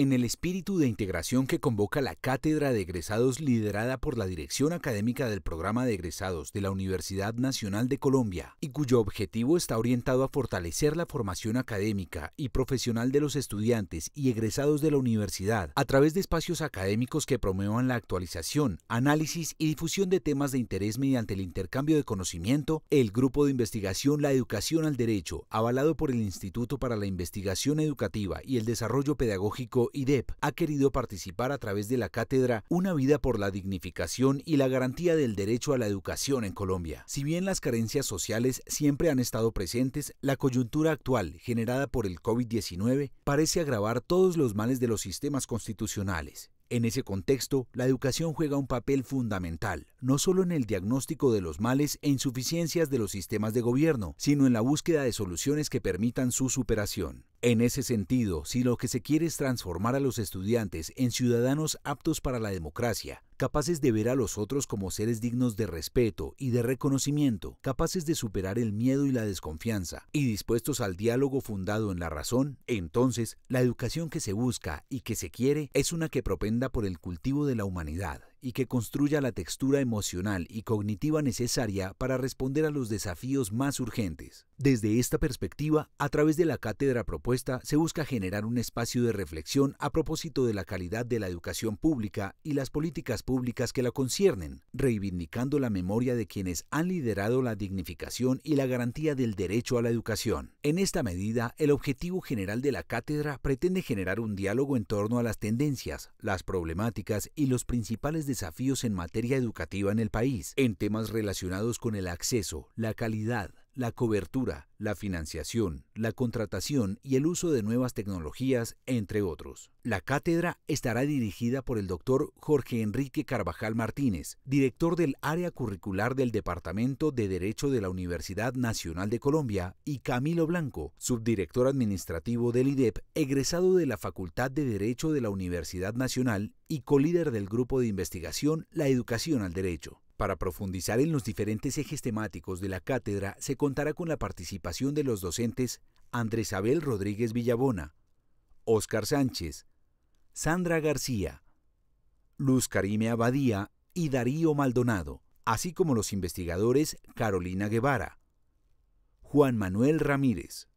en el espíritu de integración que convoca la Cátedra de Egresados liderada por la Dirección Académica del Programa de Egresados de la Universidad Nacional de Colombia y cuyo objetivo está orientado a fortalecer la formación académica y profesional de los estudiantes y egresados de la universidad a través de espacios académicos que promuevan la actualización, análisis y difusión de temas de interés mediante el intercambio de conocimiento, el grupo de investigación La Educación al Derecho, avalado por el Instituto para la Investigación Educativa y el Desarrollo Pedagógico IDEP ha querido participar a través de la cátedra Una vida por la dignificación y la garantía del derecho a la educación en Colombia. Si bien las carencias sociales siempre han estado presentes, la coyuntura actual generada por el COVID-19 parece agravar todos los males de los sistemas constitucionales. En ese contexto, la educación juega un papel fundamental, no solo en el diagnóstico de los males e insuficiencias de los sistemas de gobierno, sino en la búsqueda de soluciones que permitan su superación. En ese sentido, si lo que se quiere es transformar a los estudiantes en ciudadanos aptos para la democracia, capaces de ver a los otros como seres dignos de respeto y de reconocimiento, capaces de superar el miedo y la desconfianza, y dispuestos al diálogo fundado en la razón, entonces la educación que se busca y que se quiere es una que propenda por el cultivo de la humanidad y que construya la textura emocional y cognitiva necesaria para responder a los desafíos más urgentes. Desde esta perspectiva, a través de la cátedra propuesta se busca generar un espacio de reflexión a propósito de la calidad de la educación pública y las políticas públicas que la conciernen, reivindicando la memoria de quienes han liderado la dignificación y la garantía del derecho a la educación. En esta medida, el objetivo general de la cátedra pretende generar un diálogo en torno a las tendencias, las problemáticas y los principales desafíos en materia educativa en el país, en temas relacionados con el acceso, la calidad, la cobertura, la financiación, la contratación y el uso de nuevas tecnologías, entre otros. La cátedra estará dirigida por el doctor Jorge Enrique Carvajal Martínez, director del área curricular del Departamento de Derecho de la Universidad Nacional de Colombia, y Camilo Blanco, subdirector administrativo del IDEP, egresado de la Facultad de Derecho de la Universidad Nacional y colíder del grupo de investigación La Educación al Derecho. Para profundizar en los diferentes ejes temáticos de la cátedra, se contará con la participación de los docentes Andrés Abel Rodríguez Villabona, Óscar Sánchez, Sandra García, Luz Carime Abadía y Darío Maldonado, así como los investigadores Carolina Guevara, Juan Manuel Ramírez,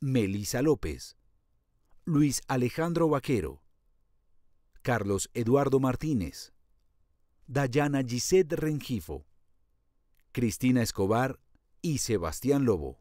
Melisa López, Luis Alejandro Vaquero, Carlos Eduardo Martínez, Dayana Gisette Rengifo, Cristina Escobar y Sebastián Lobo.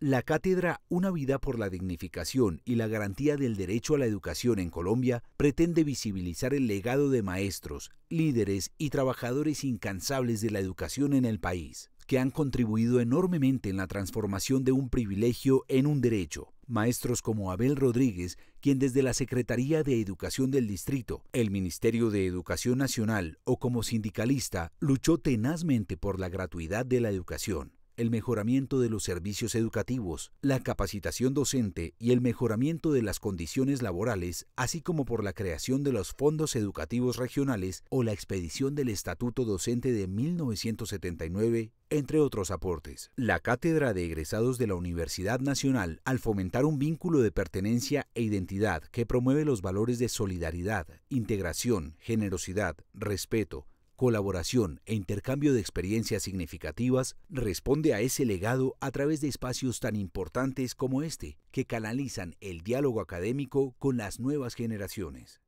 La cátedra Una vida por la dignificación y la garantía del derecho a la educación en Colombia pretende visibilizar el legado de maestros, líderes y trabajadores incansables de la educación en el país, que han contribuido enormemente en la transformación de un privilegio en un derecho. Maestros como Abel Rodríguez, quien desde la Secretaría de Educación del Distrito, el Ministerio de Educación Nacional o como sindicalista, luchó tenazmente por la gratuidad de la educación el mejoramiento de los servicios educativos, la capacitación docente y el mejoramiento de las condiciones laborales, así como por la creación de los fondos educativos regionales o la expedición del Estatuto Docente de 1979 entre otros aportes. La Cátedra de Egresados de la Universidad Nacional, al fomentar un vínculo de pertenencia e identidad que promueve los valores de solidaridad, integración, generosidad, respeto, colaboración e intercambio de experiencias significativas responde a ese legado a través de espacios tan importantes como este, que canalizan el diálogo académico con las nuevas generaciones.